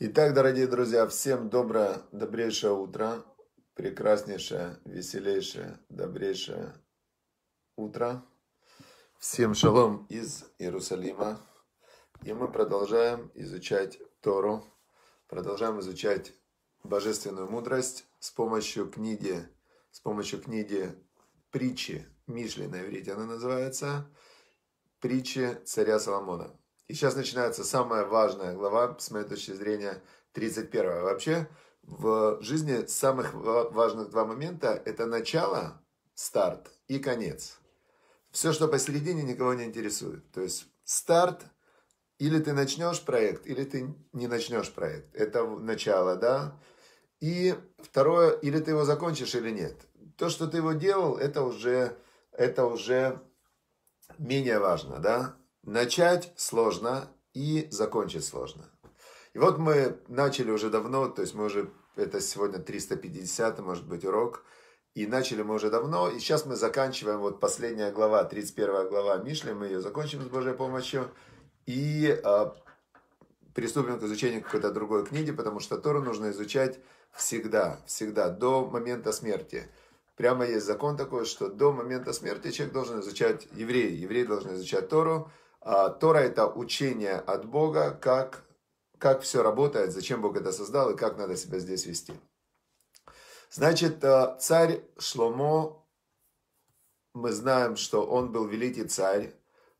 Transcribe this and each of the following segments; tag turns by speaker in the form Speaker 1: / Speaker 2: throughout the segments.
Speaker 1: Итак, дорогие друзья, всем доброе, добрейшее утро, прекраснейшее, веселейшее, добрейшее утро. Всем шалом из Иерусалима. И мы продолжаем изучать Тору, продолжаем изучать божественную мудрость с помощью книги, с помощью книги притчи Мишли на иврите она называется, притчи царя Соломона. И сейчас начинается самая важная глава, с моей точки зрения, 31. Вообще, в жизни самых важных два момента – это начало, старт и конец. Все, что посередине, никого не интересует. То есть старт – или ты начнешь проект, или ты не начнешь проект. Это начало, да? И второе – или ты его закончишь, или нет. То, что ты его делал, это уже, это уже менее важно, да? Начать сложно и закончить сложно. И вот мы начали уже давно, то есть мы уже, это сегодня 350, может быть, урок, и начали мы уже давно, и сейчас мы заканчиваем вот последняя глава, 31 глава Мишли, мы ее закончим с Божьей помощью, и э, приступим к изучению какой-то другой книги, потому что Тору нужно изучать всегда, всегда, до момента смерти. Прямо есть закон такой, что до момента смерти человек должен изучать евреи, евреи должны изучать Тору, а, Тора – это учение от Бога, как, как все работает, зачем Бог это создал и как надо себя здесь вести. Значит, э, царь Шломо, мы знаем, что он был великий царь,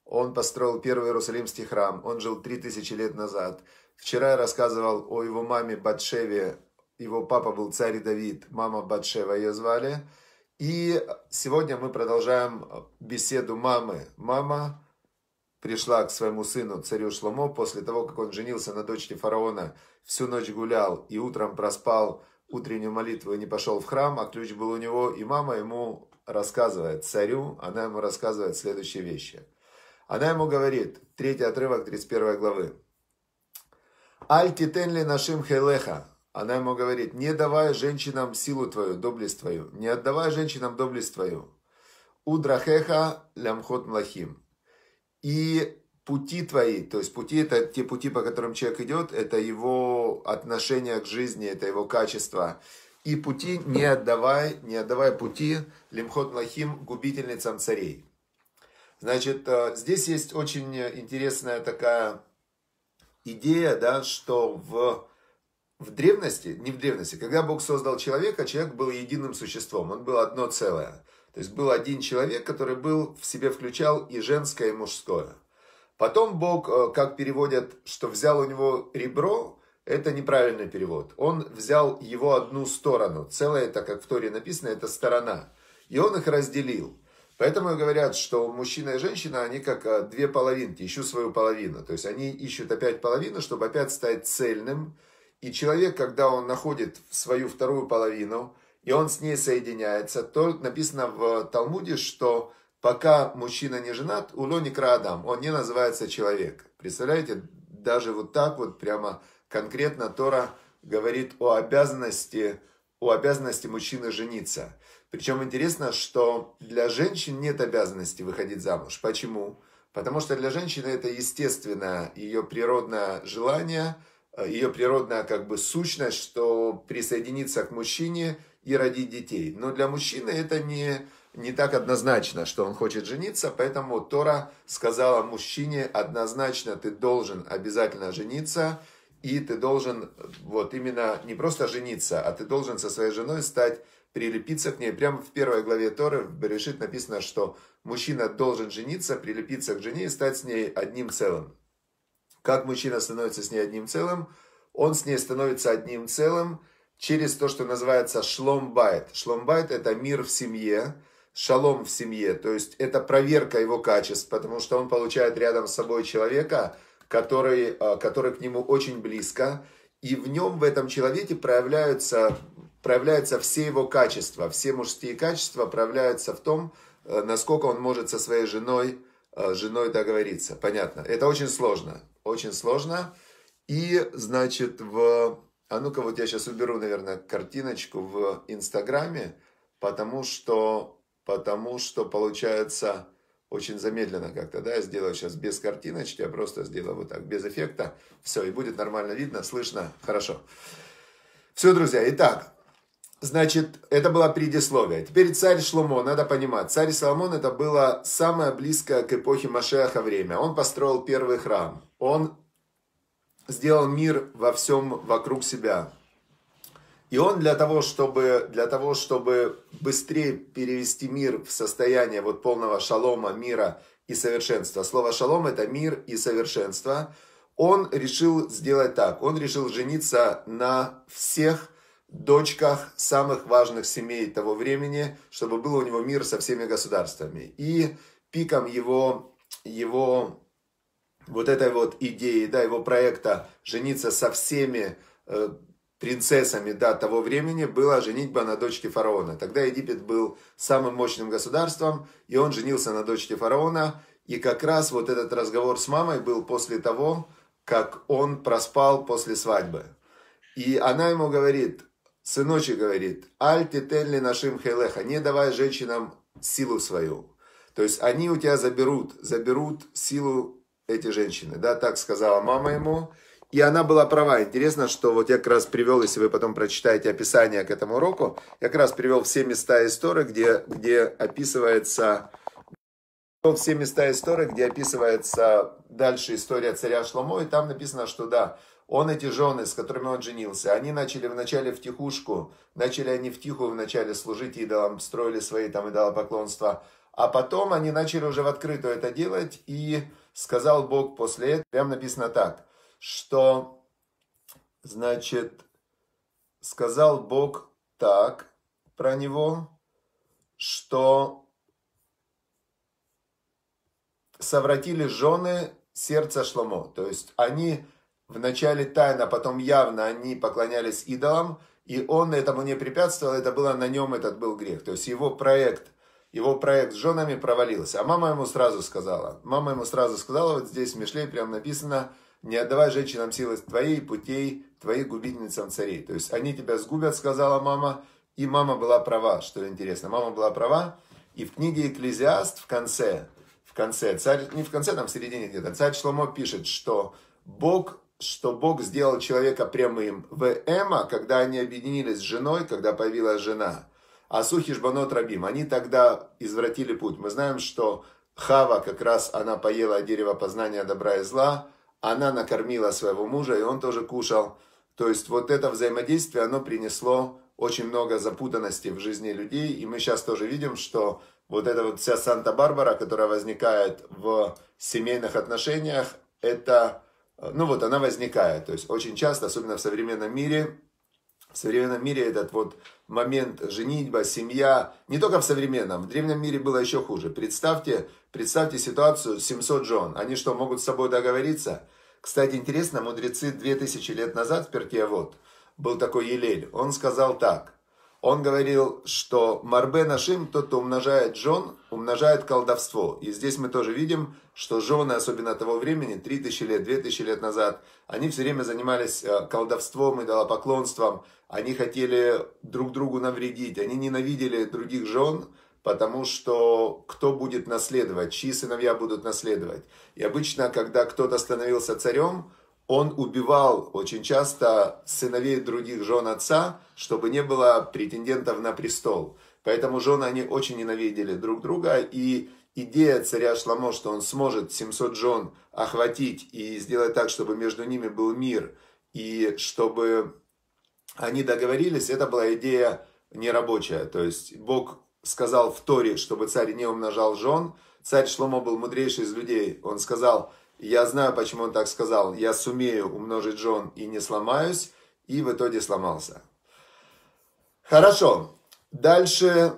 Speaker 1: он построил первый Иерусалимский храм, он жил 3000 лет назад. Вчера я рассказывал о его маме Батшеве, его папа был царь Давид, мама Батшева ее звали. И сегодня мы продолжаем беседу мамы. Мама пришла к своему сыну, царю Шломо, после того, как он женился на дочке фараона, всю ночь гулял и утром проспал утреннюю молитву и не пошел в храм, а ключ был у него, и мама ему рассказывает, царю, она ему рассказывает следующие вещи. Она ему говорит, третий отрывок 31 главы. «Аль титенли нашим хелеха». Она ему говорит, не давай женщинам силу твою, доблесть твою, не отдавай женщинам доблесть твою. Удрахеха лямхот млахим и пути твои, то есть пути это те пути, по которым человек идет, это его отношение к жизни, это его качество. И пути не отдавай, не отдавай пути лимхот лахим губительницам царей. Значит, э, здесь есть очень интересная такая идея, да, что в, в древности, не в древности, когда Бог создал человека, человек был единым существом, он был одно целое – то есть был один человек, который был, в себе включал и женское, и мужское. Потом Бог, э, как переводят, что взял у него ребро, это неправильный перевод. Он взял его одну сторону. Целое это, как в Торе написано, это сторона. И он их разделил. Поэтому говорят, что мужчина и женщина, они как э, две половинки, ищут свою половину. То есть они ищут опять половину, чтобы опять стать цельным. И человек, когда он находит свою вторую половину, и он с ней соединяется. Только написано в Талмуде, что пока мужчина не женат, улоник Радам, он не называется человек. Представляете, даже вот так вот прямо конкретно Тора говорит о обязанности, о обязанности мужчины жениться. Причем интересно, что для женщин нет обязанности выходить замуж. Почему? Потому что для женщины это естественное ее природное желание – Э, ее природная как бы сущность, что присоединиться к мужчине и родить детей. Но для мужчины это не, не так однозначно, что он хочет жениться, поэтому Тора сказала мужчине однозначно ты должен обязательно жениться, и ты должен вот именно не просто жениться, а ты должен со своей женой стать прилепиться к ней. Прямо в первой главе Торы в Берешит написано, что мужчина должен жениться, прилепиться к жене и стать с ней одним целым. Как мужчина становится с ней одним целым, он с ней становится одним целым через то, что называется шломбайт. Шломбайт – это мир в семье, шалом в семье, то есть это проверка его качеств, потому что он получает рядом с собой человека, который, а, который к нему очень близко, и в нем, в этом человеке проявляются, проявляются все его качества, все мужские качества проявляются в том, э, насколько он может со своей женой, э, женой договориться. Понятно, это очень сложно. Очень сложно. И, значит, в... А ну-ка, вот я сейчас уберу, наверное, картиночку в Инстаграме, потому что, потому что получается очень замедленно как-то, да, я сделаю сейчас без картиночки, я просто сделаю вот так, без эффекта, все, и будет нормально видно, слышно, хорошо. Все, друзья, итак, значит, это было предисловие. Теперь царь Шломо, надо понимать, царь Соломон это было самое близкое к эпохе Машеха время. Он построил первый храм, он сделал мир во всем вокруг себя. И он для того, чтобы, для того, чтобы быстрее перевести мир в состояние вот полного шалома, мира и совершенства. Слово шалом – это мир и совершенство. Он решил сделать так. Он решил жениться на всех дочках самых важных семей того времени, чтобы был у него мир со всеми государствами. И пиком его, его вот этой вот идеи, да, его проекта «Жениться со всеми э, принцессами да, того времени» была женитьба на дочке фараона. Тогда Египет был самым мощным государством, и он женился на дочке фараона. И как раз вот этот разговор с мамой был после того, как он проспал после свадьбы. И она ему говорит, сыночек говорит, «Аль тетельни нашим хейлеха, «Не давай женщинам силу свою». То есть они у тебя заберут, заберут силу эти женщины, да, так сказала мама ему. И она была права. Интересно, что вот я как раз привел, если вы потом прочитаете описание к этому уроку, я как раз привел все места истории, где, где описывается все места истории, где описывается дальше история царя Шломо, и там написано, что да, он эти жены, с которыми он женился, они начали вначале в тихушку, начали они в тихую вначале служить идолам, строили свои там идолопоклонства, поклонства а потом они начали уже в открытую это делать, и сказал Бог после этого, прям написано так, что, значит, сказал Бог так про него, что совратили жены сердца Шломо. То есть они вначале тайно, а потом явно они поклонялись идолам, и он этому не препятствовал, это было на нем, этот был грех. То есть его проект – его проект с женами провалился. А мама ему сразу сказала, мама ему сразу сказала, вот здесь в Мишле прям написано, не отдавай женщинам силы твоей, путей, твои губительницам царей. То есть они тебя сгубят, сказала мама, и мама была права, что интересно. Мама была права, и в книге «Экклезиаст» в конце, в конце, царь, не в конце, там в середине где-то, царь Шломо пишет, что Бог что Бог сделал человека прямым. В Эма, когда они объединились с женой, когда появилась жена – Асухи Жбанот Рабим, они тогда извратили путь. Мы знаем, что Хава, как раз она поела дерево познания добра и зла, она накормила своего мужа, и он тоже кушал. То есть вот это взаимодействие, оно принесло очень много запутанности в жизни людей, и мы сейчас тоже видим, что вот эта вот вся Санта-Барбара, которая возникает в семейных отношениях, это, ну вот она возникает, то есть очень часто, особенно в современном мире, в современном мире этот вот момент женитьба, семья, не только в современном, в древнем мире было еще хуже. Представьте, представьте ситуацию 700 жен. Они что, могут с собой договориться? Кстати, интересно, мудрецы 2000 лет назад в Перке, вот, был такой Елель. Он сказал так – он говорил, что Марбе Нашим, тот, кто умножает жен, умножает колдовство. И здесь мы тоже видим, что жены, особенно того времени, 3000 лет, 2000 лет назад, они все время занимались э, колдовством и поклонством. Они хотели друг другу навредить, они ненавидели других жен, потому что кто будет наследовать, чьи сыновья будут наследовать. И обычно, когда кто-то становился царем, он убивал очень часто сыновей других жен отца, чтобы не было претендентов на престол. Поэтому жены они очень ненавидели друг друга, и идея царя Шламо, что он сможет 700 жен охватить и сделать так, чтобы между ними был мир, и чтобы они договорились, это была идея нерабочая. То есть Бог сказал в Торе, чтобы царь не умножал жен. Царь Шломо был мудрейший из людей. Он сказал, я знаю, почему он так сказал. Я сумею умножить жен и не сломаюсь. И в итоге сломался. Хорошо. Дальше,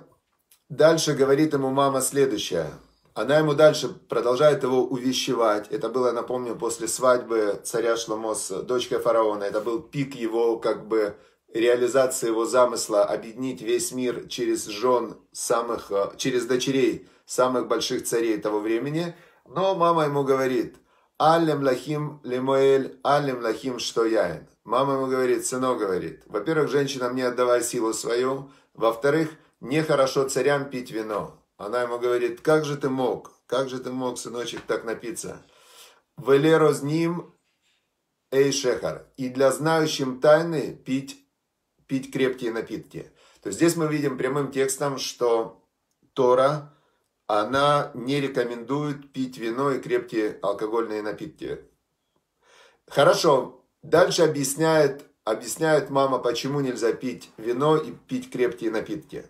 Speaker 1: дальше говорит ему мама следующее. Она ему дальше продолжает его увещевать. Это было, напомню, после свадьбы царя Шломо с дочкой фараона. Это был пик его, как бы, реализации его замысла объединить весь мир через жен самых, э, через дочерей самых больших царей того времени. Но мама ему говорит – Аллем лахим лемоэль, аллем лахим что яин. Мама ему говорит, сынок говорит, во-первых, женщина мне отдавай силу свою, во-вторых, нехорошо царям пить вино. Она ему говорит, как же ты мог, как же ты мог, сыночек, так напиться? Велеро с ним эй шехар. И для знающим тайны пить, пить крепкие напитки. То есть здесь мы видим прямым текстом, что Тора – она не рекомендует пить вино и крепкие алкогольные напитки. Хорошо, дальше объясняет, объясняет мама, почему нельзя пить вино и пить крепкие напитки.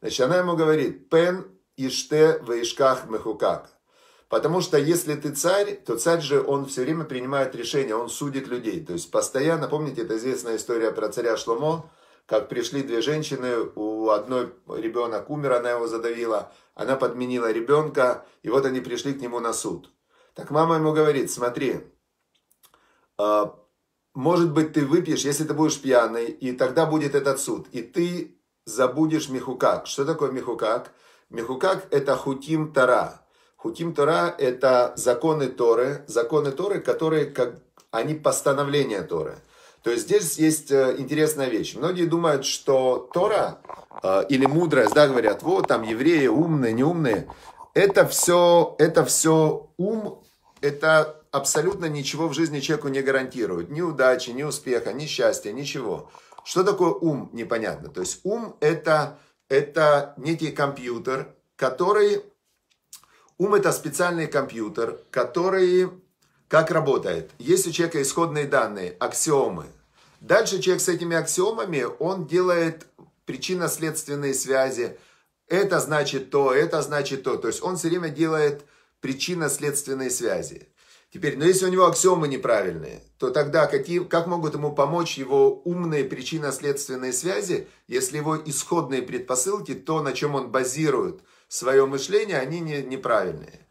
Speaker 1: Значит, она ему говорит, пен иште в ишках мехукак. Потому что если ты царь, то царь же, он все время принимает решения, он судит людей. То есть постоянно, помните, это известная история про царя Шломо, как пришли две женщины, у одной ребенок умер, она его задавила, она подменила ребенка, и вот они пришли к нему на суд. Так мама ему говорит, смотри, а, может быть, ты выпьешь, если ты будешь пьяный, и тогда будет этот суд, и ты забудешь михукак. Что такое михукак? Михукак – это хутим тара. Хутим тара это законы Торы, законы Торы, которые как, они постановления Торы – то есть здесь есть э, интересная вещь. Многие думают, что Тора э, или мудрость, да, говорят, вот там евреи умные, неумные. Это все, это все ум, это абсолютно ничего в жизни человеку не гарантирует. Ни удачи, ни успеха, ни счастья, ничего. Что такое ум, непонятно. То есть ум это, это некий компьютер, который... Ум это специальный компьютер, который как работает? Есть у человека исходные данные, аксиомы. Дальше человек с этими аксиомами, он делает причинно-следственные связи. Это значит то, это значит то. То есть он все время делает причинно-следственные связи. Теперь, но ну, если у него аксиомы неправильные, то тогда какие, как могут ему помочь его умные причинно-следственные связи, если его исходные предпосылки, то, на чем он базирует свое мышление, они не, неправильные.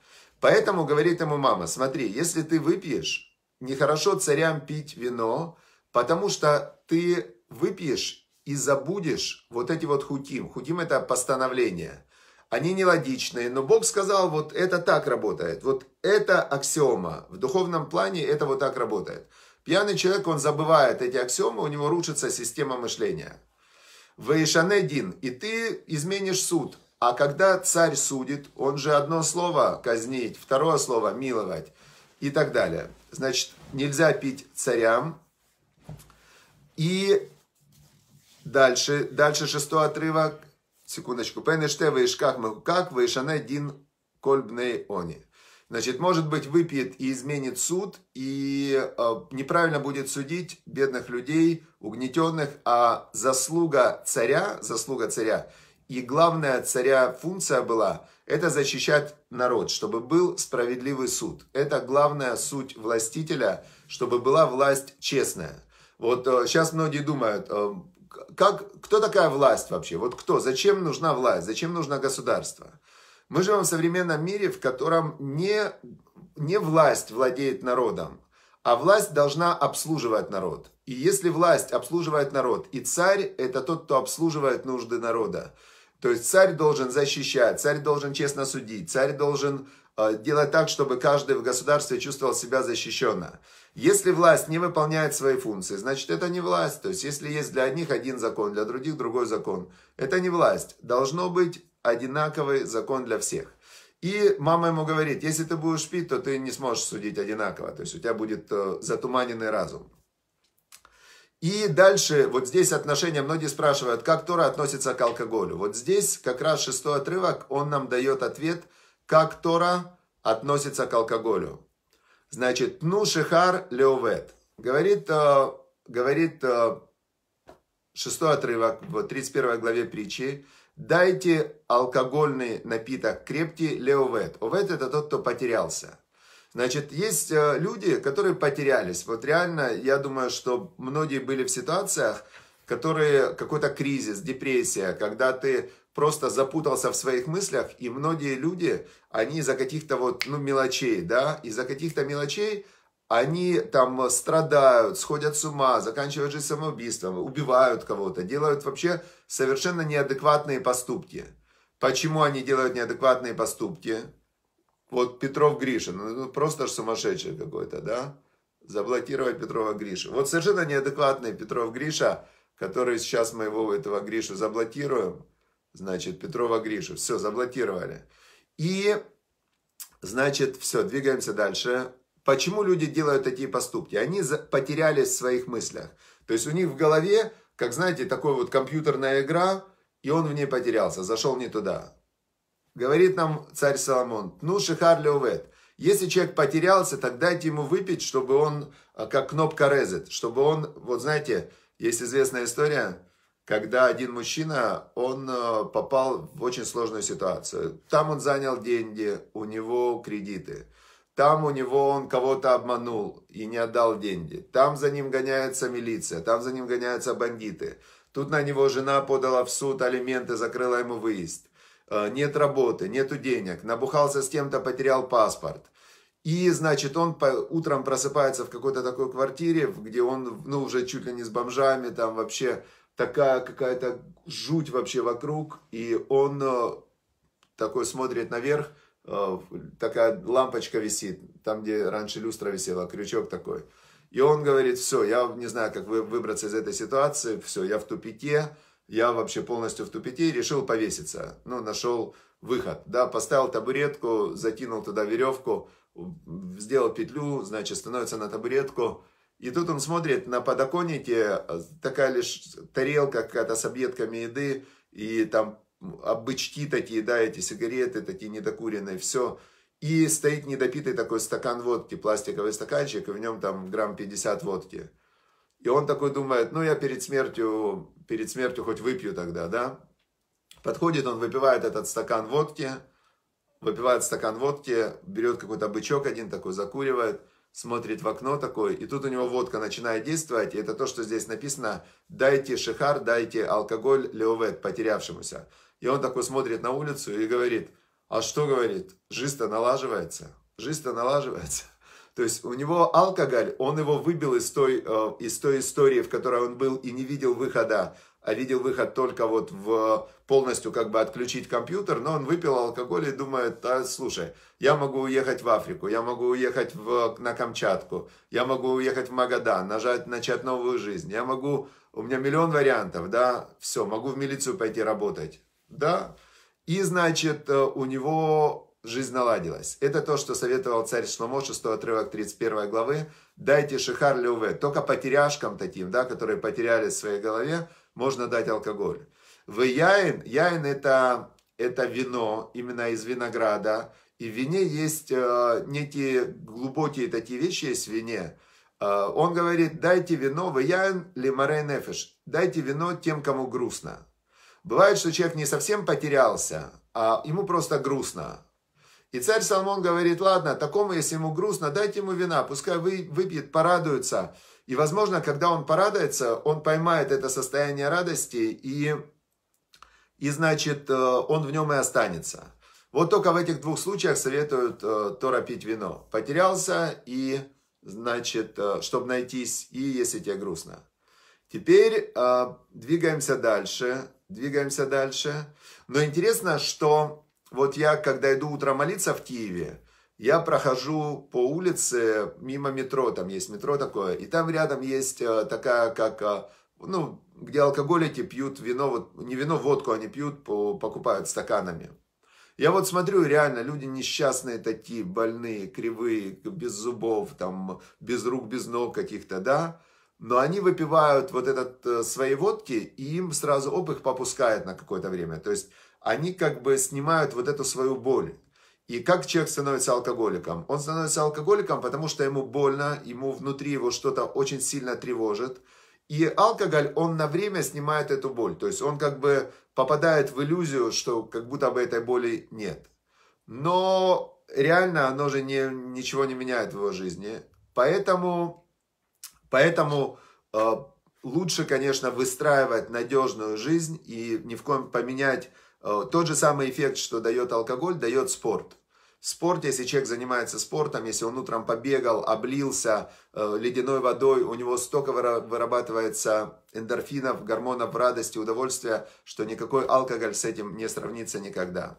Speaker 1: Поэтому говорит ему мама, смотри, если ты выпьешь, нехорошо царям пить вино, потому что ты выпьешь и забудешь вот эти вот хутим. Хутим это постановление. Они нелогичные, но Бог сказал, вот это так работает. Вот это аксиома. В духовном плане это вот так работает. Пьяный человек, он забывает эти аксиомы, у него рушится система мышления. Вейшанедин, и ты изменишь суд. А когда царь судит, он же одно слово казнить, второе слово миловать и так далее. Значит, нельзя пить царям. И дальше, дальше шестой отрывок. Секундочку. Пенеште вышках как вышане дин кольбней они. Значит, может быть, выпьет и изменит суд, и э, неправильно будет судить бедных людей, угнетенных, а заслуга царя, заслуга царя – и главная царя функция была – это защищать народ, чтобы был справедливый суд. Это главная суть властителя, чтобы была власть честная. Вот сейчас э, многие думают, э, как, кто такая власть вообще? Вот кто? Зачем нужна власть? Зачем нужно государство? Мы живем в современном мире, в котором не, не власть владеет народом, а власть должна обслуживать народ. И если власть обслуживает народ, и царь – это тот, кто обслуживает нужды народа. То есть царь должен защищать, царь должен честно судить, царь должен э, делать так, чтобы каждый в государстве чувствовал себя защищенно. Если власть не выполняет свои функции, значит это не власть. То есть если есть для одних один закон, для других другой закон, это не власть. Должно быть одинаковый закон для всех. И мама ему говорит, если ты будешь пить, то ты не сможешь судить одинаково. То есть у тебя будет э, затуманенный разум. И дальше, вот здесь отношения, многие спрашивают, как Тора относится к алкоголю. Вот здесь как раз шестой отрывок, он нам дает ответ, как Тора относится к алкоголю. Значит, ну шихар леовет. Говорит, э, говорит э, шестой отрывок в 31 главе притчи. Дайте алкогольный напиток крепкий леовет. Овет это тот, кто потерялся. Значит, есть э, люди, которые потерялись. Вот реально, я думаю, что многие были в ситуациях, которые какой-то кризис, депрессия, когда ты просто запутался в своих мыслях, и многие люди, они из-за каких-то вот, ну, мелочей, да, из-за каких-то мелочей они там страдают, сходят с ума, заканчивают жизнь самоубийством, убивают кого-то, делают вообще совершенно неадекватные поступки. Почему они делают неадекватные поступки? Вот Петров Гришин, ну, ну просто же сумасшедший какой-то, да? Заблокировать Петрова Гриша. Вот совершенно неадекватный Петров Гриша, который сейчас моего этого Гришу, заблокируем. Значит, Петрова Гришу. Все, заблокировали. И, значит, все, двигаемся дальше. Почему люди делают такие поступки? Они потерялись в своих мыслях. То есть у них в голове, как знаете, такой вот компьютерная игра, и он в ней потерялся, зашел не туда. Говорит нам царь Соломон, ну шихар леовет. Если человек потерялся, так дайте ему выпить, чтобы он, э, как кнопка резет, чтобы он, вот знаете, есть известная история, когда один мужчина, он э, попал в очень сложную ситуацию. Там он занял деньги, у него кредиты. Там у него он кого-то обманул и не отдал деньги. Там за ним гоняется милиция, там за ним гоняются бандиты. Тут на него жена подала в суд алименты, закрыла ему выезд. Э, нет работы, нету денег, набухался с кем-то, потерял паспорт. И, значит, он по, утром просыпается в какой-то такой квартире, где он, ну, уже чуть ли не с бомжами, там вообще такая какая-то жуть вообще вокруг, и он э, такой смотрит наверх, э, такая лампочка висит, там, где раньше люстра висела, крючок такой. И он говорит, все, я не знаю, как вы, выбраться из этой ситуации, все, я в тупике, я вообще полностью в тупике решил повеситься. Ну, нашел выход, да, поставил табуретку, закинул туда веревку, сделал петлю, значит, становится на табуретку. И тут он смотрит, на подоконнике э, такая лишь тарелка какая-то с объедками еды, и там обычки такие, да, эти сигареты такие недокуренные, все. И стоит недопитый такой стакан водки, пластиковый стаканчик, и в нем там грамм 50 водки. И он такой думает, ну я перед смертью, перед смертью хоть выпью тогда, да. Подходит, он выпивает этот стакан водки, выпивает стакан водки, берет какой-то бычок один такой, закуривает, смотрит в окно такой, и тут у него водка начинает действовать, и это то, что здесь написано, дайте шихар, дайте алкоголь леовет, потерявшемуся. И он такой смотрит на улицу и говорит, а что, говорит, жизнь налаживается, жизнь налаживается. То есть у него алкоголь, он его выбил из той, э, из той истории, в которой он был и не видел выхода, а видел выход только вот в полностью как бы отключить компьютер, но он выпил алкоголь и думает, а, слушай, я могу уехать в Африку, я могу уехать в, на Камчатку, я могу уехать в Магадан, нажать, начать новую жизнь, я могу, у меня миллион вариантов, да, все, могу в милицию пойти работать, да, и, значит, э, у него жизнь наладилась. Это то, что советовал царь Шломо, 6 отрывок 31 главы. Дайте шихар леуве. Только потеряшкам таким, да, которые потеряли в своей голове, можно дать алкоголь. В яин, яин это, это вино, именно из винограда. И в вине есть э, некие глубокие такие вещи есть в вине. Э, он говорит, дайте вино в яин лимарей нефеш. Дайте вино тем, кому грустно. Бывает, что человек не совсем потерялся, а ему просто грустно. И царь Соломон говорит, ладно, такому, если ему грустно, дайте ему вина, пускай выпьет, порадуется. И, возможно, когда он порадуется, он поймает это состояние радости, и, и значит, э, он в нем и останется. Вот только в этих двух случаях советуют э, Тора пить вино. Потерялся, и, значит, э, чтобы найтись, и если тебе грустно. Теперь двигаемся дальше, двигаемся дальше. Но интересно, что вот я, когда иду утром молиться в Киеве, я прохожу по улице мимо метро, там есть метро такое, и там рядом есть э, такая, как, э, ну, где алкоголики пьют вино, вот, не вино, водку они пьют, по, покупают стаканами. Я вот смотрю, реально, люди несчастные такие, больные, кривые, без зубов, там, без рук, без ног каких-то, да, но они выпивают вот этот, э, свои водки, и им сразу, оп, их попускает на какое-то время, то есть они как бы снимают вот эту свою боль. И как человек становится алкоголиком? Он становится алкоголиком, потому что ему больно, ему внутри его что-то очень сильно тревожит. И алкоголь, он на время снимает эту боль. То есть он как бы попадает в иллюзию, что как будто бы этой боли нет. Но реально оно же не, ничего не меняет в его жизни. Поэтому, поэтому э, лучше, конечно, выстраивать надежную жизнь и ни в коем поменять Э, тот же самый эффект, что дает алкоголь, дает спорт. Спорт, если человек занимается спортом, если он утром побегал, облился э, ледяной водой, у него столько вырабатывается эндорфинов, гормонов радости, удовольствия, что никакой алкоголь с этим не сравнится никогда.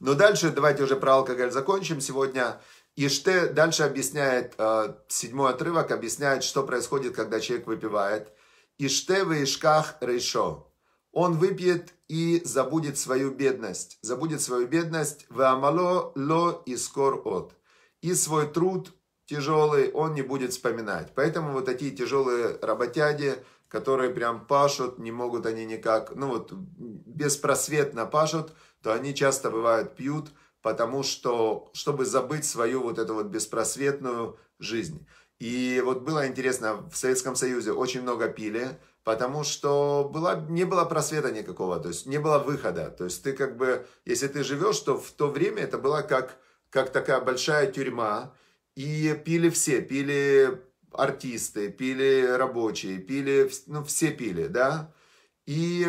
Speaker 1: Но дальше давайте уже про алкоголь закончим сегодня. Иште дальше объясняет, э, седьмой отрывок объясняет, что происходит, когда человек выпивает. Иште в ишках рейшо он выпьет и забудет свою бедность. Забудет свою бедность «Вамало ло и скор от». И свой труд тяжелый он не будет вспоминать. Поэтому вот такие тяжелые работяги, которые прям пашут, не могут они никак, ну вот беспросветно пашут, то они часто бывают пьют, потому что, чтобы забыть свою вот эту вот беспросветную жизнь. И вот было интересно, в Советском Союзе очень много пили, потому что была, не было просвета никакого, то есть не было выхода. То есть ты как бы, если ты живешь, то в то время это была как, как такая большая тюрьма, и пили все, пили артисты, пили рабочие, пили, ну все пили, да, и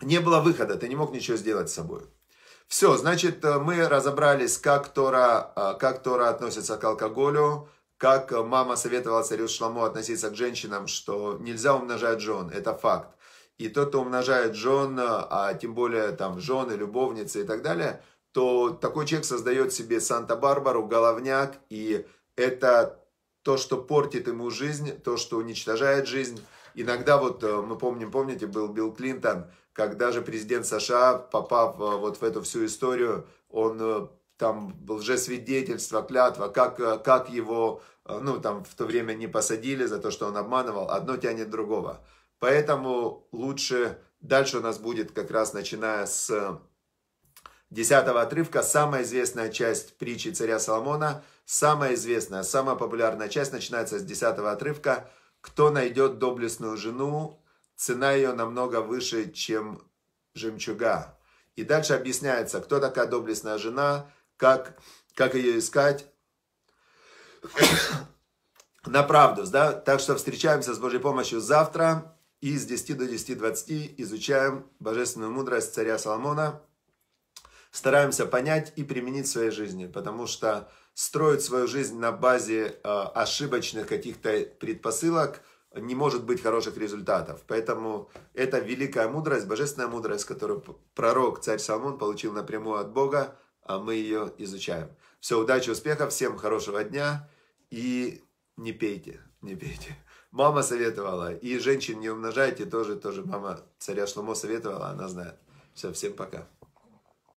Speaker 1: не было выхода, ты не мог ничего сделать с собой. Все, значит, э, мы разобрались, как Тора, э, как Тора относится к алкоголю, как мама советовала царю Шламу относиться к женщинам, что нельзя умножать жен, это факт. И тот, кто умножает жен, а тем более там жены, любовницы и так далее, то такой человек создает себе Санта-Барбару, головняк, и это то, что портит ему жизнь, то, что уничтожает жизнь. Иногда вот э, мы помним, помните, был Билл Клинтон, когда же президент США, попав э, вот в эту всю историю, он э, там лжесвидетельство, клятва, как, э, как его, э, ну, там в то время не посадили за то, что он обманывал, одно тянет другого. Поэтому лучше, дальше у нас будет как раз начиная с десятого отрывка, самая известная часть притчи царя Соломона, самая известная, самая популярная часть начинается с десятого отрывка. Кто найдет доблестную жену, цена ее намного выше, чем жемчуга. И дальше объясняется, кто такая доблестная жена, как, как ее искать на правду. Да? Так что встречаемся с Божьей помощью завтра и с 10 до 10.20 изучаем божественную мудрость царя Соломона. Стараемся понять и применить в своей жизни, потому что строить свою жизнь на базе э, ошибочных каких-то предпосылок не может быть хороших результатов. Поэтому это великая мудрость, божественная мудрость, которую пророк царь Соломон получил напрямую от Бога а мы ее изучаем. Все, удачи, успехов, всем хорошего дня и не пейте, не пейте. Мама советовала, и женщин не умножайте тоже, тоже мама царя Шломо советовала, она знает. Все, всем пока.